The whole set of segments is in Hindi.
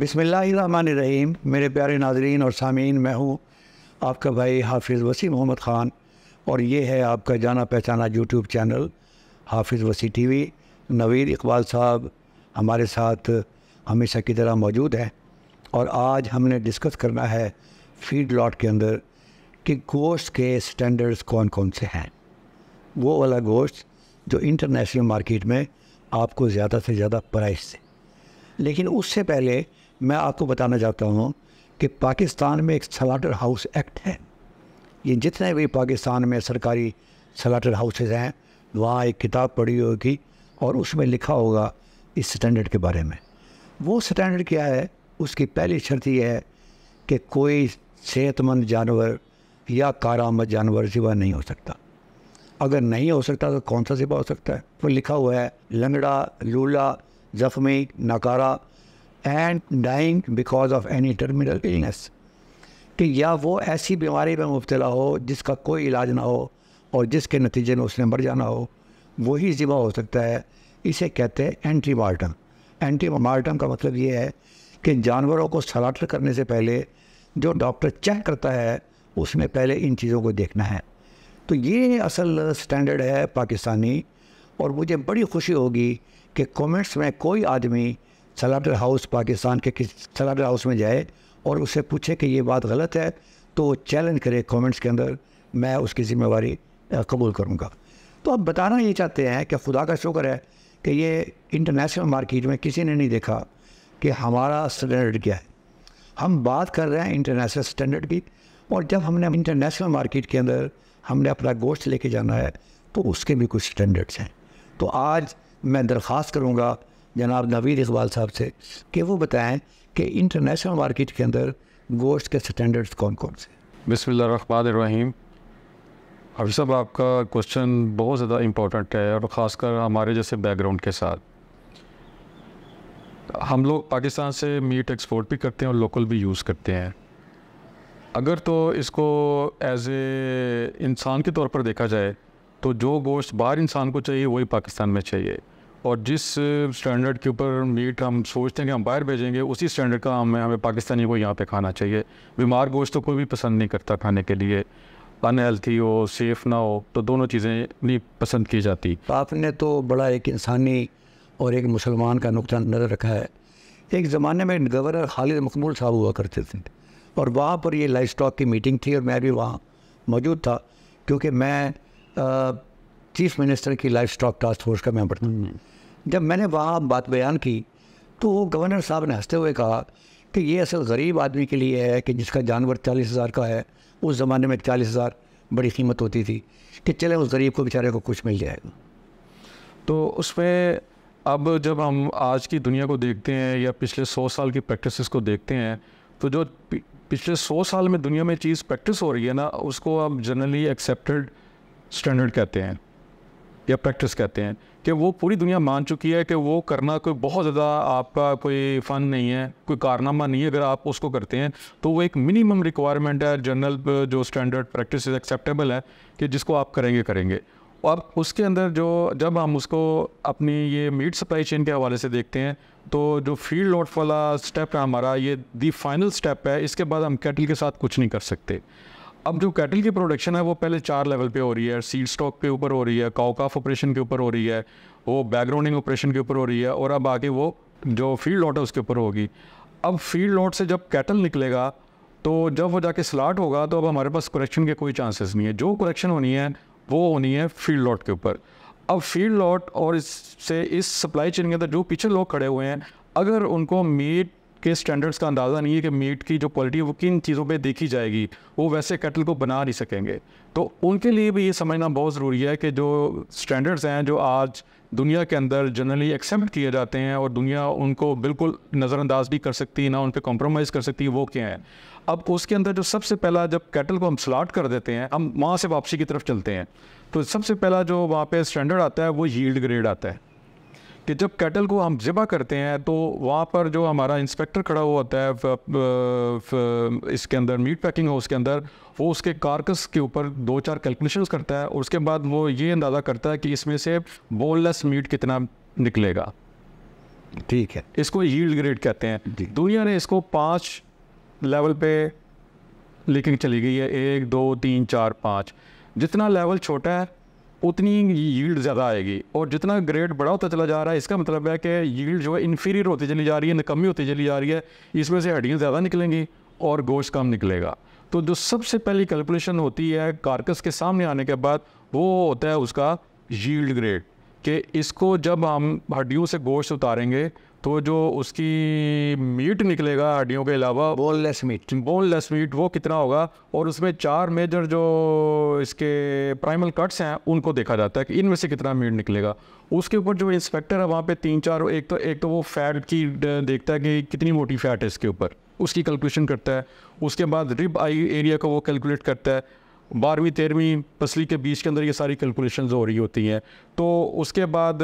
बिसमीम मेरे प्यारे नाजरीन और सामीन मैं हूँ आपका भाई हाफिज़ वसी मोहम्मद ख़ान और ये है आपका जाना पहचाना यूट्यूब चैनल हाफिज़ वसी टीवी नवीर इकबाल साहब हमारे साथ हमेशा की तरह मौजूद हैं और आज हमने डिस्कस करना है फीड लॉट के अंदर कि गोश्त के स्टैंडर्ड्स कौन कौन से हैं वो वाला गोश्त जो इंटरनेशनल मार्केट में आपको ज़्यादा से ज़्यादा प्राइस से लेकिन उससे पहले मैं आपको बताना चाहता हूँ कि पाकिस्तान में एक सलाटर हाउस एक्ट है ये जितने भी पाकिस्तान में सरकारी सलाटर हाउसेज हैं वहाँ एक किताब पढ़ी होगी और उसमें लिखा होगा इस स्टैंडर्ड के बारे में वो स्टैंडर्ड क्या है उसकी पहली शर्त यह है कि कोई सेहतमंद जानवर या कारामद जानवर ज़िबा नहीं हो सकता अगर नहीं हो सकता तो कौन सा ज़िबा हो सकता है वो लिखा हुआ है लंगड़ा लूला ज़ख्मी नाकारा and dying because of any terminal illness कि या वो ऐसी बीमारी में मुबतला हो जिसका कोई इलाज ना हो और जिसके नतीजे में उसने मर जाना हो वही ज़िबा हो सकता है इसे कहते हैं एंटी मार्टम एंटी मार्टम का मतलब ये है कि जानवरों को सलाटर करने से पहले जो डॉक्टर चेक करता है उसमें पहले इन चीज़ों को देखना है तो ये असल स्टैंडर्ड है पाकिस्तानी और मुझे बड़ी खुशी होगी कि कमेंट्स में कोई आदमी सलाटर हाउस पाकिस्तान के किसी सलाटर हाउस में जाए और उससे पूछे कि ये बात गलत है तो चैलेंज करे कमेंट्स के अंदर मैं उसकी ज़िम्मेवारी कबूल करूँगा तो अब बताना ये चाहते हैं कि खुदा का शुक्र है कि ये इंटरनेशनल मार्केट में किसी ने नहीं देखा कि हमारा स्टैंडर्ड क्या है हम बात कर रहे हैं इंटरनेशनल स्टैंडर्ड की और जब हमने इंटरनेशनल मार्केट के अंदर हमने अपना गोश्त लेके जाना है तो उसके भी कुछ स्टैंडर्ड्स हैं तो आज मैं दरख्वास्त करूँगा जनाब नवीद इकबाल साहब से कि वो बताएं कि इंटरनेशनल मार्केट के अंदर गोश्त के स्टैंडर्ड्स कौन कौन से बसमीम अभी सब आपका क्वेश्चन बहुत ज़्यादा इम्पोर्टेंट है और ख़ासकर हमारे जैसे बैकग्राउंड के साथ हम लोग पाकिस्तान से मीट एक्सपोर्ट भी करते हैं और लोकल भी यूज़ करते हैं अगर तो इसको एज ए इंसान के तौर पर देखा जाए तो जो गोश्त बाहर इंसान को चाहिए वही पाकिस्तान में चाहिए और जिस स्टैंडर्ड के ऊपर मीट हम सोचते हैं कि हम बाहर भेजेंगे उसी स्टैंडर्ड का हमें हमें पाकिस्तानी को यहाँ पे खाना चाहिए बीमार गोश्त तो कोई भी पसंद नहीं करता खाने के लिए अनहेल्थी हो सेफ़ ना हो तो दोनों चीज़ें नहीं पसंद की जाती तो आपने तो बड़ा एक इंसानी और एक मुसलमान का नुकता नज़र रखा है एक ज़माने में गवर्नर खालिद मकबूल साहब हुआ करते थे और वहाँ पर ये लाइफ स्टॉक की मीटिंग थी और मैं भी वहाँ मौजूद था क्योंकि मैं चीफ़ मिनिस्टर की लाइफ स्टॉक टास्क फोर्स का मेम्बर था जब मैंने वहाँ बात बयान की तो गवर्नर साहब ने हंसते हुए कहा कि ये असल गरीब आदमी के लिए है कि जिसका जानवर चालीस हज़ार का है उस ज़माने में चालीस हज़ार बड़ी कीमत होती थी कि चले उस गरीब को बेचारे को कुछ मिल जाएगा तो उसमें अब जब हम आज की दुनिया को देखते हैं या पिछले सौ साल की प्रैक्टिस को देखते हैं तो जो पिछले सौ साल में दुनिया में चीज़ प्रैक्टिस हो रही है ना उसको आप जनरली एक्सेप्टेड स्टैंडर्ड कहते हैं या प्रैक्टिस कहते हैं कि वो पूरी दुनिया मान चुकी है कि वो करना कोई बहुत ज़्यादा आपका कोई फ़न नहीं है कोई कारनामा नहीं है अगर आप उसको करते हैं तो वो एक मिनिमम रिक्वायरमेंट है जनरल जो स्टैंडर्ड प्रैक्टिस एक्सेप्टेबल है कि जिसको आप करेंगे करेंगे अब उसके अंदर जो जब हम उसको अपनी ये मीट सप्लाई चेन के हवाले से देखते हैं तो जो फील्ड लॉट वाला स्टेप है हमारा ये दी फाइनल स्टेप है इसके बाद हम कैटल के साथ कुछ नहीं कर सकते अब जो कैटल की प्रोडक्शन है वो पहले चार लेवल पे हो रही है सीड स्टॉक के ऊपर हो रही है काउकाफ ऑपरेशन के ऊपर हो रही है वो बैकग्राउंडिंग ऑपरेशन के ऊपर हो रही है और अब आगे वो जो फील्ड लॉट है उसके ऊपर होगी अब फील्ड लॉट से जब कैटल निकलेगा तो जब वो जाके स्लाट होगा तो अब हमारे पास करेक्शन के कोई चांसेस नहीं है जो करेक्शन होनी है वो होनी है फील्ड लॉट के ऊपर अब फील्ड लॉट और इससे इस सप्लाई चेन के अंदर जो पीछे लोग खड़े हुए हैं अगर उनको मीट के स्टैंडर्ड्स का अंदाज़ा नहीं है कि मीट की जो क्वालिटी है वो किन चीज़ों पे देखी जाएगी वो वैसे कैटल को बना नहीं सकेंगे तो उनके लिए भी ये समझना बहुत ज़रूरी है कि जो स्टैंडर्ड्स हैं जो आज दुनिया के अंदर जनरली एक्सेप्ट किए जाते हैं और दुनिया उनको बिल्कुल नज़रअंदाज भी कर सकती ना उन पर कॉम्प्रोमाइज़ कर सकती है वो क्या है अब उसके अंदर जो सबसे पहला जब कैटल को हम स्लाट कर देते हैं हम वहाँ से वापसी की तरफ चलते हैं तो सबसे पहला जो वहाँ पर स्टैंडर्ड आता है वो यील्ड ग्रेड आता है कि जब कैटल को हम ज़िबा करते हैं तो वहाँ पर जो हमारा इंस्पेक्टर खड़ा हुआ होता है फ, फ, इसके अंदर मीट पैकिंग हाउस के अंदर वो उसके कारकस के ऊपर दो चार कैलकुलेशंस करता है और उसके बाद वो ये अंदाज़ा करता है कि इसमें से बोनलेस मीट कितना निकलेगा ठीक है इसको यील्ड ग्रेड कहते हैं दुनिया ने इसको पाँच लेवल पे लेकिन चली गई है एक दो तीन चार पाँच जितना लेवल छोटा है उतनी यील्ड ज़्यादा आएगी और जितना ग्रेड बड़ा होता चला जा रहा है इसका मतलब है कि यील्ड जो है इन्फीरियर होती चली जा रही है नकमी होती चली जा रही है इसमें से हड्डियाँ ज़्यादा निकलेंगी और गोश्त कम निकलेगा तो जो सबसे पहली कैलकुलेशन होती है कारकस के सामने आने के बाद वो होता है उसका यील्ड ग्रेड कि इसको जब हम हड्डियों से गोश्त उतारेंगे तो जो उसकी मीट निकलेगा हड्डियों के अलावा बोनलेस मीट बोनलेस मीट वो कितना होगा और उसमें चार मेजर जो इसके प्राइमल कट्स हैं उनको देखा जाता है कि इनमें से कितना मीट निकलेगा उसके ऊपर जो इंस्पेक्टर है वहाँ पे तीन चार एक तो एक तो वो फैट की देखता है कि कितनी मोटी फैट है इसके ऊपर उसकी कैलकुलेशन करता है उसके बाद रिब आई एरिया को वो कैलकुलेट करता है बारहवीं तेरहवीं पसली के बीच के अंदर ये सारी कैलकुलेशन हो रही होती हैं तो उसके बाद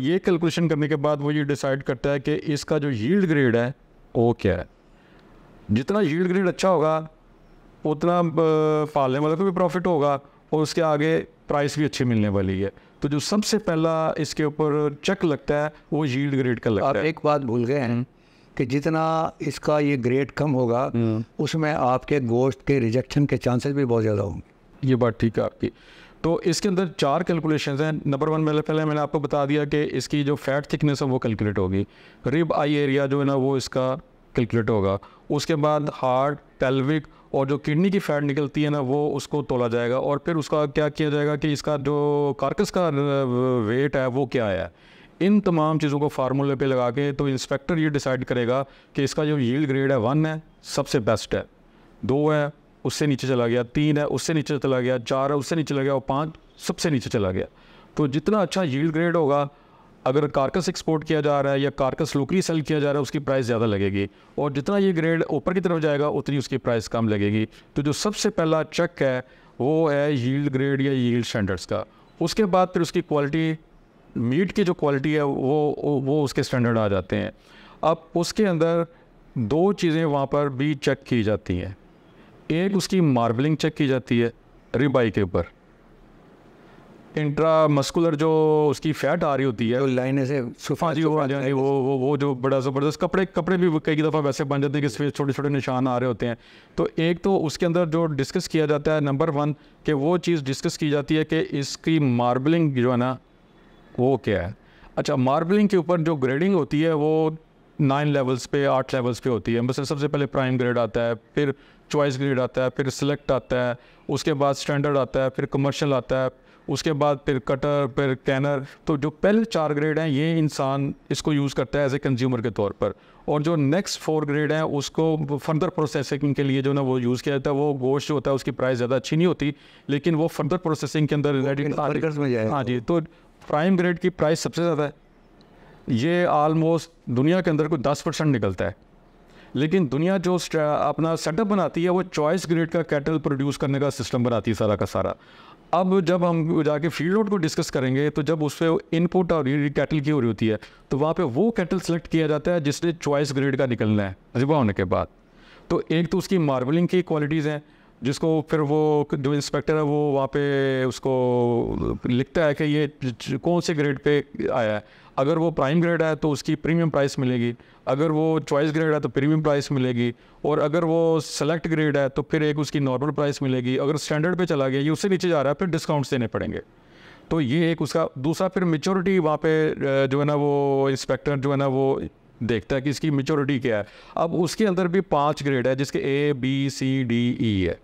ये कैलकुलेशन करने के बाद वो ये डिसाइड करता है कि इसका जो यील्ड ग्रेड है वो क्या है जितना यील्ड ग्रेड अच्छा होगा उतना पालने वाले को भी प्रॉफिट होगा और उसके आगे प्राइस भी अच्छी मिलने वाली है तो जो सबसे पहला इसके ऊपर चेक लगता है वो यील्ड ग्रेड का लगता है एक बात भूल गए हैं कि जितना इसका ये ग्रेड कम होगा हाँ। उसमें आपके गोश्त के रिजेक्शन के चांसेस भी बहुत ज़्यादा होंगे ये बात ठीक है आपकी तो इसके अंदर चार कैलकुलेशन हैं नंबर वन मैंने पहले मैंने आपको बता दिया कि इसकी जो फैट थिकनेस है वो कैलकुलेट होगी रिब आई एरिया जो है ना वो इसका कैलकुलेट होगा उसके बाद हार्ट पेल्विक और जो किडनी की फैट निकलती है ना वो उसको तोला जाएगा और फिर उसका क्या किया जाएगा कि इसका जो कार्कस का वेट है वो क्या है इन तमाम चीज़ों को फार्मूले पे लगा के तो इंस्पेक्टर ये डिसाइड करेगा कि इसका जो यील्ड ग्रेड है वन है सबसे बेस्ट है दो है उससे नीचे चला गया तीन है उससे नीचे चला गया चार है उससे नीचे चला गया और पाँच सबसे नीचे चला गया तो जितना अच्छा यील्ड ग्रेड होगा अगर कारकस एक्सपोर्ट किया जा रहा है या कारकस लोकली सेल किया जा रहा है उसकी प्राइस ज़्यादा लगेगी और जितना ये ग्रेड ऊपर की तरफ जाएगा उतनी उसकी प्राइस कम लगेगी तो जो सबसे पहला चेक है वो है यील्ड ग्रेड या यील्ड स्टैंडर्ड्स का उसके बाद फिर उसकी क्वालिटी मीट की जो क्वालिटी है वो वो उसके स्टैंडर्ड आ जाते हैं अब उसके अंदर दो चीज़ें वहाँ पर भी चेक की जाती हैं एक उसकी मार्बलिंग चेक की जाती है रिबाई के ऊपर इंट्रा मस्कुलर जो उसकी फैट आ रही होती है लाइन से सुफा जी वो हाँ वो वो वो जो बड़ा ज़बरदस्त कपड़े कपड़े भी कई दफ़ा वैसे बन जाते हैं कि इसमें छोटे छोटे निशान आ रहे होते हैं तो एक तो उसके अंदर जो डिस्कस किया जाता है नंबर वन कि वो चीज़ डिस्कस की जाती है कि इसकी मार्बलिंग जो है ना वो क्या है अच्छा मार्बलिंग के ऊपर जो ग्रेडिंग होती है वो नाइन लेवल्स पे आठ लेवल्स पे होती है मतलब सबसे पहले प्राइम ग्रेड आता है फिर चॉइस ग्रेड आता है फिर सिलेक्ट आता है उसके बाद स्टैंडर्ड आता है फिर कमर्शियल आता है उसके बाद फिर कटर फिर कैनर तो जो पहले चार ग्रेड हैं ये इंसान इसको यूज़ करता है एज ए कंज्यूमर के तौर पर और जो नेक्स्ट फोर ग्रेड हैं उसको फर्दर प्रोसेसिंग के लिए जो ना वो यूज़ किया जाता है वो गोश्त जो होता है उसकी प्राइस ज़्यादा अच्छी नहीं होती लेकिन वो फर्दर प्रोसेसिंग के अंदर हाँ जी तो प्राइम ग्रेड की प्राइस सबसे ज़्यादा है ये आलमोस्ट दुनिया के अंदर कोई दस परसेंट निकलता है लेकिन दुनिया जो अपना सेटअप बनाती है वो चॉइस ग्रेड का कैटल प्रोड्यूस करने का सिस्टम बनाती है सारा का सारा अब जब हम जाके फील्ड आउट को डिस्कस करेंगे तो जब उस पर इनपुट और कैटल की हो रही होती है तो वहाँ पे वो कैटल सेलेक्ट किया जाता है जिसने चॉइस ग्रेड का निकलना है रिवा होने के बाद तो एक तो उसकी मार्बलिंग की क्वालिटीज़ हैं जिसको फिर वो जो इंस्पेक्टर है वो वहाँ पे उसको लिखता है कि ये कौन से ग्रेड पे आया है अगर वो प्राइम ग्रेड है तो उसकी प्रीमियम प्राइस मिलेगी अगर वो चॉइस ग्रेड है तो प्रीमियम प्राइस मिलेगी और अगर वो सेलेक्ट ग्रेड है तो फिर एक उसकी नॉर्मल प्राइस मिलेगी अगर स्टैंडर्ड पे चला गया ये उससे नीचे जा रहा है फिर डिस्काउंट्स देने पड़ेंगे तो ये एक उसका दूसरा फिर मेचोरिटी वहाँ पे जो है ना वो इंस्पेक्टर जो है ना वो देखता है कि इसकी मेचोरिटी क्या है अब उसके अंदर भी पाँच ग्रेड है जिसके A B C D E है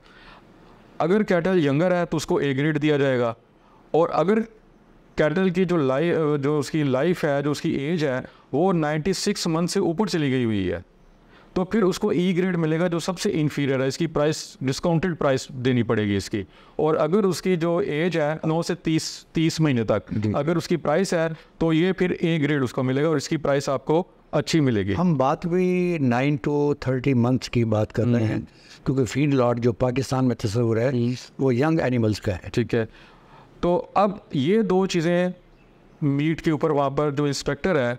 अगर कैटल यंगर है तो उसको ए ग्रेड दिया जाएगा और अगर कैटल की जो लाइफ जो उसकी लाइफ है जो उसकी एज है वो 96 मंथ से ऊपर चली गई हुई है तो फिर उसको ई e ग्रेड मिलेगा जो सबसे इन्फीरियर है इसकी प्राइस डिस्काउंटेड प्राइस देनी पड़ेगी इसकी और अगर उसकी जो एज है नौ से तीस तीस महीने तक अगर उसकी प्राइस है तो ये फिर ए ग्रेड उसको मिलेगा और इसकी प्राइस आपको अच्छी मिलेगी हम बात भी नाइन टू थर्टी मंथ्स की बात कर रहे हैं हम्म। क्योंकि फीड लॉट जो पाकिस्तान में तस्वूर है हम्म। वो यंग एनिमल्स का है ठीक है तो अब ये दो चीज़ें मीट के ऊपर वहाँ पर जो इंस्पेक्टर है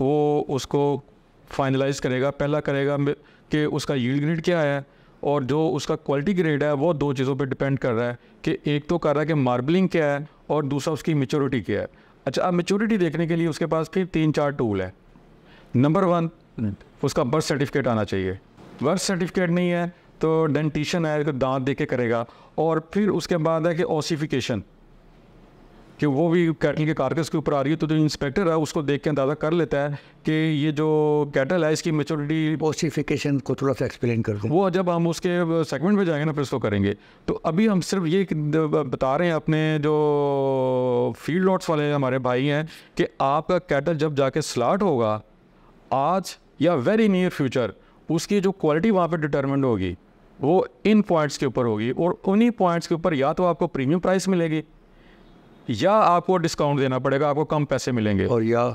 वो उसको फाइनलाइज करेगा पहला करेगा कि उसका यील्ड ग्रेड क्या है और जो उसका क्वालिटी ग्रेड है वो दो चीज़ों पे डिपेंड कर रहा है कि एक तो कर रहा है कि मार्बलिंग क्या है और दूसरा उसकी मेचोरिटी क्या है अच्छा अब मेचोरिटी देखने के लिए उसके पास फिर तीन चार टूल है नंबर वन उसका बर्थ सर्टिफिकेट आना चाहिए बर्थ सर्टिफिकेट नहीं है तो डेंटिशन है तो दांत दे के करेगा और फिर उसके बाद है कि ओसीफिकेशन कि वो भी कैटल के कारकस के ऊपर आ रही है तो जो इंस्पेक्टर है उसको देख के अंदाज़ा कर लेता है कि ये जो कैटल है इसकी मेचोरिटी पोस्टिफिकेशन को थोड़ा सा एक्सप्लेन कर वो जब हम उसके सेगमेंट में जाएंगे ना फिर उसको करेंगे तो अभी हम सिर्फ ये बता रहे हैं अपने जो फील्ड लॉट्स वाले हमारे भाई हैं कि आपका कैटल जब जाके स्लाट होगा आज या वेरी नियर फ्यूचर उसकी जो क्वालिटी वहाँ पर डिटर्मेंट होगी वो इन पॉइंट्स के ऊपर होगी और उन्हीं पॉइंट्स के ऊपर या तो आपको प्रीमियम प्राइस मिलेगी या आपको डिस्काउंट देना पड़ेगा आपको कम पैसे मिलेंगे और या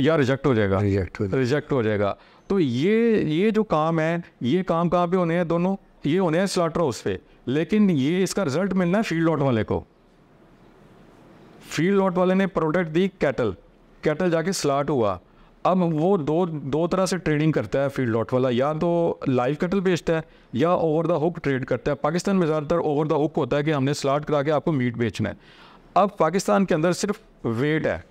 या रिजेक्ट हो जाएगा रिजेक्ट हो जाएगा रिजेक्ट हो जाएगा तो ये ये जो काम है ये काम कहाँ पे होने हैं दोनों ये होने हैं स्लॉटर हाउस पे लेकिन ये इसका रिजल्ट मिलना है फील्ड लॉट वाले को फील्ड लॉट वाले ने प्रोडक्ट दी कैटल कैटल जाके स्लाट हुआ अब वो दो दो तरह से ट्रेडिंग करता है फील्ड लॉट वाला या तो लाइव कैटल बेचता है या ओवर द हुक ट्रेड करता है पाकिस्तान में ज़्यादातर ओवर द हुक होता है कि हमने स्लाट करा के आपको मीट बेचना है अब पाकिस्तान के अंदर सिर्फ वेट है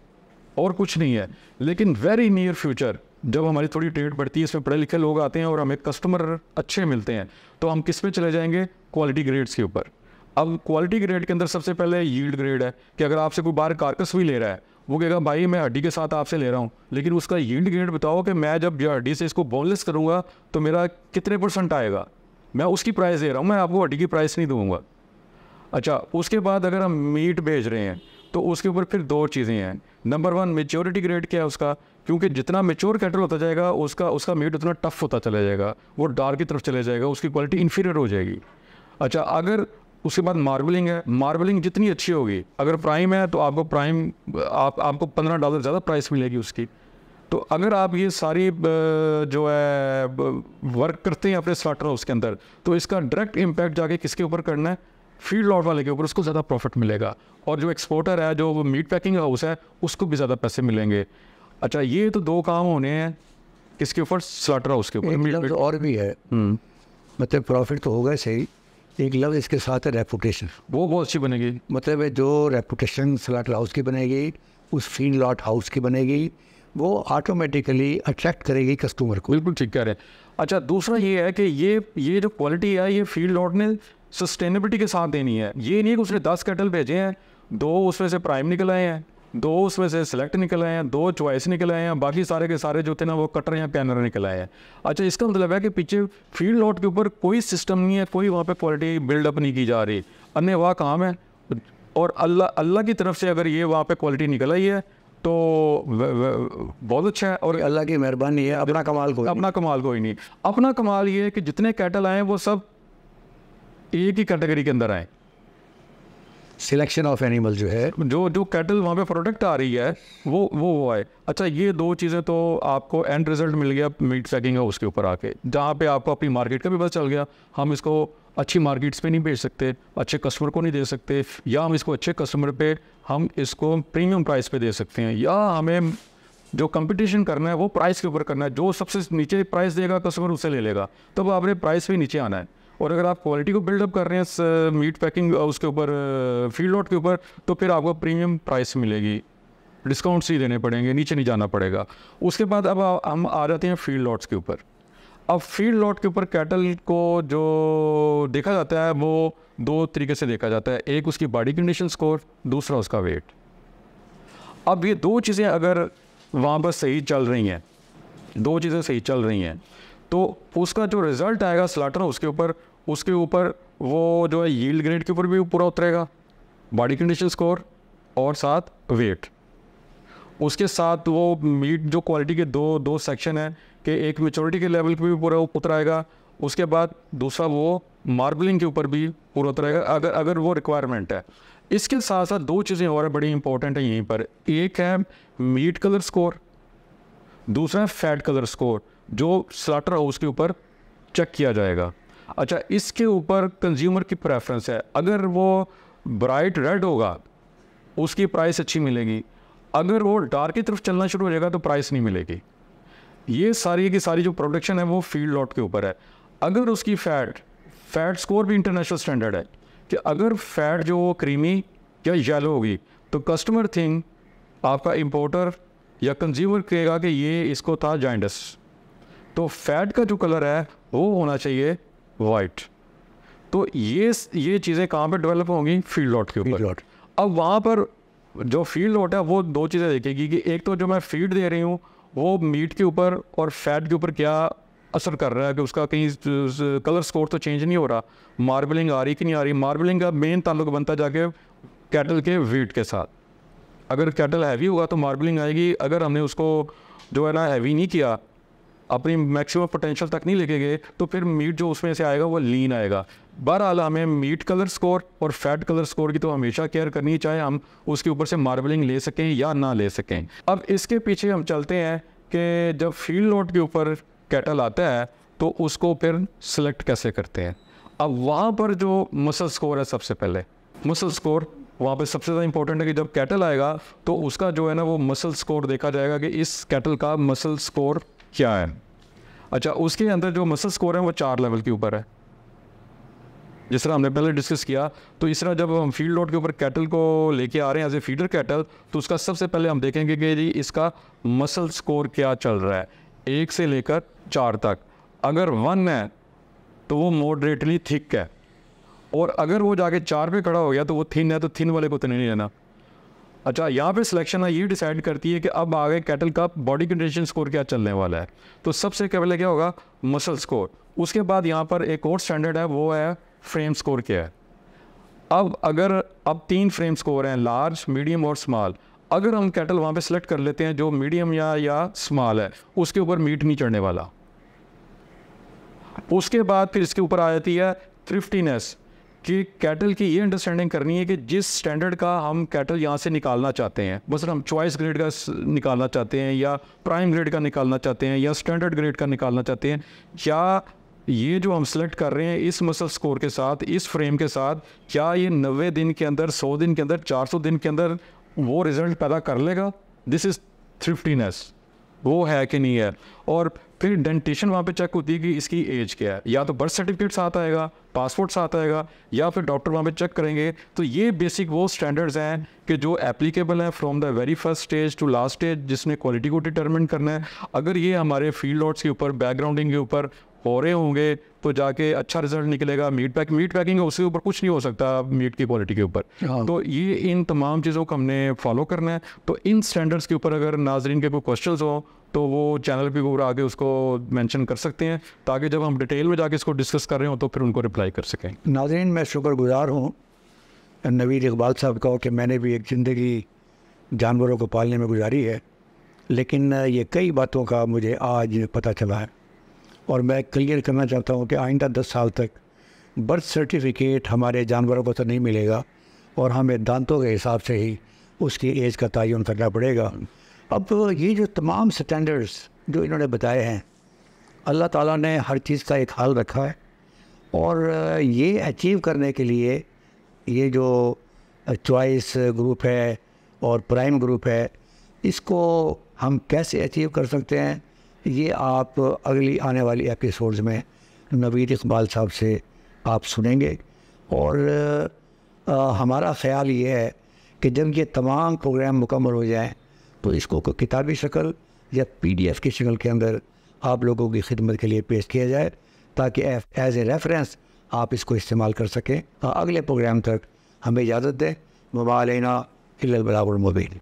और कुछ नहीं है लेकिन वेरी नियर फ्यूचर जब हमारी थोड़ी ट्रेड बढ़ती है इसमें पढ़े लिखे लोग आते हैं और हमें कस्टमर अच्छे मिलते हैं तो हम किस पे चले जाएंगे क्वालिटी ग्रेड्स के ऊपर अब क्वालिटी ग्रेड के अंदर सबसे पहले यील्ड ग्रेड है कि अगर आपसे कोई बाहर कारकस भी ले रहा है वो कहेगा भाई मैं हड्डी के साथ आपसे ले रहा हूँ लेकिन उसका यील्ड ग्रेड बताओ कि मैं जब यह हड्डी से इसको बोनलेस करूँगा तो मेरा कितने परसेंट आएगा मैं उसकी प्राइस दे रहा हूँ मैं आपको हड्डी की प्राइस नहीं दूँगा अच्छा उसके बाद अगर हम मीट भेज रहे हैं तो उसके ऊपर फिर दो चीज़ें हैं नंबर वन मेच्योरिटी ग्रेड क्या है उसका क्योंकि जितना मेच्योर कैटल होता जाएगा उसका उसका मीट उतना टफ होता चला जाएगा वो डार्क की तरफ चला जाएगा उसकी क्वालिटी इन्फीरियर हो जाएगी अच्छा अगर उसके बाद मार्बलिंग है मार्बलिंग जितनी अच्छी होगी अगर प्राइम है तो आपको प्राइम आप आपको पंद्रह डॉलर ज़्यादा प्राइस मिलेगी उसकी तो अगर आप ये सारी जो है वर्क करते हैं अपने स्लाटर हाउस के अंदर तो इसका डायरेक्ट इम्पैक्ट जाके किसके ऊपर करना है फील्ड लॉट वाले के ऊपर उसको ज़्यादा प्रॉफिट मिलेगा और जो एक्सपोर्टर है जो मीट पैकिंग हाउस है उसको भी ज़्यादा पैसे मिलेंगे अच्छा ये तो दो काम होने हैं किसके ऊपर स्लाटर हाउस के ऊपर और भी है हम्म। मतलब प्रॉफिट तो होगा सही एक लव इसके साथ है रेपुटेशन वो बहुत अच्छी बनेगी मतलब जो रेपुटेशन स्लाटर हाउस की बनेगी उस फील्ड लॉट हाउस की बनेगी वो ऑटोमेटिकली अट्रैक्ट करेगी कस्टमर को बिल्कुल ठीक कह रहे हैं अच्छा दूसरा ये है कि ये ये जो क्वालिटी है ये फील्ड लॉट ने सस्टेनेबिलिटी के साथ देनी है ये नहीं कि उसने दस कैटल भेजे हैं दो उसमें से प्राइम निकल आए हैं दो उसमें से सिलेक्ट निकल आए हैं दो चॉइस निकल आए हैं बाकी सारे के सारे जो थे ना वो कटर या पैनर निकल आए हैं अच्छा इसका मतलब है कि पीछे फील्ड लॉट के ऊपर कोई सिस्टम नहीं है कोई वहाँ पर क्वालिटी बिल्डअप नहीं की जा रही अन्य वाह काम है और अल्लाह अल्लाह की तरफ से अगर ये वहाँ पर क्वालिटी निकल आई है तो बहुत अच्छा है और अल्लाह की मेहरबानी है अपना कमाल कोई अपना कमाल कोई नहीं अपना कमाल ये है कि जितने कैटल आए हैं वो सब एक ही कैटेगरी के अंदर आए सिलेक्शन ऑफ एनिमल जो है जो जो कैटल वहाँ पे प्रोडक्ट आ रही है वो वो वो आए अच्छा ये दो चीज़ें तो आपको एंड रिजल्ट मिल गया मीट पैकिंग है उसके ऊपर आके जहाँ पे आपको अपनी मार्केट का भी पता चल गया हम इसको अच्छी मार्केट्स पे नहीं बेच सकते अच्छे कस्टमर को नहीं दे सकते या हम इसको अच्छे कस्टमर पे हम इसको प्रीमियम प्राइस पे दे सकते हैं या हमें जो कंपटीशन करना है वो प्राइस के ऊपर करना है जो सबसे नीचे प्राइस देगा कस्टमर उसे ले लेगा तब तो आपने प्राइस भी नीचे आना है और अगर आप क्वालिटी को बिल्डअप कर रहे हैं मीट पैकिंग उसके ऊपर फील्ड लॉट के ऊपर तो फिर आपको प्रीमियम प्राइस मिलेगी डिस्काउंट्स ही देने पड़ेंगे नीचे नहीं जाना पड़ेगा उसके बाद अब हम आ जाते हैं फील्ड लॉट्स के ऊपर अब फील्ड लॉट के ऊपर कैटल को जो देखा जाता है वो दो तरीके से देखा जाता है एक उसकी बॉडी कंडीशन स्कोर दूसरा उसका वेट अब ये दो चीज़ें अगर वहाँ पर सही चल रही हैं दो चीज़ें सही चल रही हैं तो उसका जो रिजल्ट आएगा स्लाटर उसके ऊपर उसके ऊपर वो जो है यील्ड ग्रेड के ऊपर भी पूरा उतरेगा बॉडी कंडीशन स्कोर और साथ वेट उसके साथ वो मीट जो क्वालिटी के दो दो सेक्शन हैं कि एक मेचोरिटी के लेवल पे भी पूरा उतराएगा उसके बाद दूसरा वो मार्बलिंग के ऊपर भी पूरा आएगा अगर अगर वो रिक्वायरमेंट है इसके साथ साथ दो चीज़ें और बड़ी इंपॉर्टेंट है यहीं पर एक है मीट कलर स्कोर दूसरा है फैट कलर स्कोर जो स्लाटर हाउस के ऊपर चेक किया जाएगा अच्छा इसके ऊपर कंज्यूमर की प्रेफरेंस है अगर वो ब्राइट रेड होगा उसकी प्राइस अच्छी मिलेगी अगर वो डार्क की तरफ चलना शुरू हो जाएगा तो प्राइस नहीं मिलेगी ये सारी की सारी जो प्रोडक्शन है वो फील्ड लॉट के ऊपर है अगर उसकी फैट फैट स्कोर भी इंटरनेशनल स्टैंडर्ड है कि अगर फैट जो क्रीमी या येलो होगी तो कस्टमर थिंग आपका इम्पोर्टर या कंज्यूमर कहेगा कि ये इसको था जाइंडस तो फैट का जो कलर है वो होना चाहिए वाइट तो ये ये चीज़ें कहाँ पर डेवलप होंगी फील्ड लॉट के ऊपर अब वहाँ पर जो फील्ड लॉट है वो दो चीज़ें देखेगी कि एक तो जो मैं फीड दे रही हूँ वो मीट के ऊपर और फैट के ऊपर क्या असर कर रहा है कि उसका कहीं कलर स्कोर तो चेंज नहीं हो रहा मार्बलिंग आ रही कि नहीं आ रही मार्बलिंग का मेन ताल्लुक बनता जाके कैटल के वेट के साथ अगर कैटल हैवी होगा तो मार्बलिंग आएगी अगर हमने उसको जो है ना हैवी नहीं किया अपनी मैक्सिमम पोटेंशियल तक नहीं लेके गए तो फिर मीट जो उसमें से आएगा वो लीन आएगा बहरहाल हमें मीट कलर स्कोर और फैट कलर स्कोर की तो हमेशा केयर करनी चाहे हम उसके ऊपर से मार्बलिंग ले सकें या ना ले सकें अब इसके पीछे हम चलते हैं कि जब फील्ड नोट के ऊपर कैटल आता है तो उसको फिर सिलेक्ट कैसे करते हैं अब वहाँ पर जो मसल स्कोर है सबसे पहले मसल स्कोर वहाँ पर सबसे ज़्यादा इंपॉर्टेंट है कि जब कैटल आएगा तो उसका जो है ना वो मसल स्कोर देखा जाएगा कि इस कैटल का मसल स्कोर क्या है अच्छा उसके अंदर जो मसल स्कोर है वो चार लेवल के ऊपर है जिस तरह हमने पहले डिस्कस किया तो इस तरह जब हम फील्ड लोड के ऊपर कैटल को लेके आ रहे हैं एज ए फीडर कैटल तो उसका सबसे पहले हम देखेंगे कि जी इसका मसल स्कोर क्या चल रहा है एक से लेकर चार तक अगर वन है तो वो मॉडरेटली थिक है और अगर वो जाके चार पे खड़ा हो गया तो वो थिन है तो थिन वाले को तो नहीं लेना अच्छा यहाँ पे सिलेक्शन ना ये डिसाइड करती है कि अब आगे कैटल का बॉडी कंडीशन स्कोर क्या चलने वाला है तो सबसे पहले क्या होगा मसल स्कोर उसके बाद यहाँ पर एक और स्टैंडर्ड है वो है फ्रेम स्कोर क्या है अब अगर अब तीन फ्रेम स्कोर हैं लार्ज मीडियम और स्मॉल अगर हम कैटल वहाँ पे सिलेक्ट कर लेते हैं जो मीडियम या या स्मॉल है उसके ऊपर मीट नहीं चढ़ने वाला उसके बाद फिर इसके ऊपर आ जाती है थ्रिफ्टीनेस कि कैटल की ये अंडरस्टैंडिंग करनी है कि जिस स्टैंडर्ड का हम कैटल यहाँ से निकालना चाहते हैं बस हम चॉइस ग्रेड का निकालना चाहते हैं या प्राइम ग्रेड का निकालना चाहते हैं या स्टैंडर्ड ग्रेड का निकालना चाहते हैं क्या ये जो हम सेलेक्ट कर रहे हैं इस मसल स्कोर के साथ इस फ्रेम के साथ क्या ये नबे दिन के अंदर सौ दिन के अंदर चार सौ दिन के अंदर वो रिज़ल्ट पैदा कर लेगा दिस इज़ थ्रिफ्टीनेस वो है कि नहीं है और फिर डेंटेशन वहाँ पे चेक होती है कि इसकी एज क्या है या तो बर्थ सर्टिफिकेट साथ आएगा पासपोर्ट साथ आएगा या फिर डॉक्टर वहाँ पे चेक करेंगे तो ये बेसिक वो स्टैंडर्ड्स हैं कि जो एप्लीकेबल हैं from the very first stage to last stage जिसने क्वालिटी को डिटर्मिन करना है अगर ये हमारे फील्ड लॉट्स के ऊपर बैकग्राउंडिंग के ऊपर हो रहे होंगे तो जाके अच्छा रिजल्ट निकलेगा मीट पैक मीट पैकिंग उसके ऊपर कुछ नहीं हो सकता मीट की क्वालिटी के ऊपर हाँ। तो ये इन तमाम चीज़ों को हमने फॉलो करना है तो इन स्टैंडर्ड्स के ऊपर अगर नाजरन के कोई क्वेश्चन हो तो वो चैनल पे ऊपर आगे उसको मेंशन कर सकते हैं ताकि जब हम डिटेल में जाके इसको डिस्कस कर रहे हों तो फिर उनको रिप्लाई कर सकें नाजरीन मैं शुक्रगुजार हूँ नवीद इकबाल साहब का कि मैंने भी एक ज़िंदगी जानवरों को पालने में गुजारी है लेकिन ये कई बातों का मुझे आज पता चला है और मैं क्लियर करना चाहता हूँ कि आइंदा दस साल तक बर्थ सर्टिफिकेट हमारे जानवरों को तो नहीं मिलेगा और हमें दांतों के हिसाब से ही उसकी एज का तयन करना पड़ेगा अब तो ये जो तमाम स्टैंडर्ड्स जो इन्होंने बताए हैं अल्लाह ताला ने हर चीज़ का एक हाल रखा है और ये अचीव करने के लिए ये जो चॉइस ग्रुप है और प्राइम ग्रुप है इसको हम कैसे अचीव कर सकते हैं ये आप अगली आने वाली एपिसोड्स में नवीद इकबाल साहब से आप सुनेंगे और आ, हमारा ख्याल ये है कि जब ये तमाम प्रोग्राम मुकम्मल हो जाएं तो इसको किताबी शक्ल या पीडीएफ की शक्ल के अंदर आप लोगों की खिदमत के लिए पेश किया जाए ताकि एज ए रेफरेंस आप इसको इस्तेमाल कर सकें तो अगले प्रोग्राम तक हमें इजाज़त दें मबालना मुबीन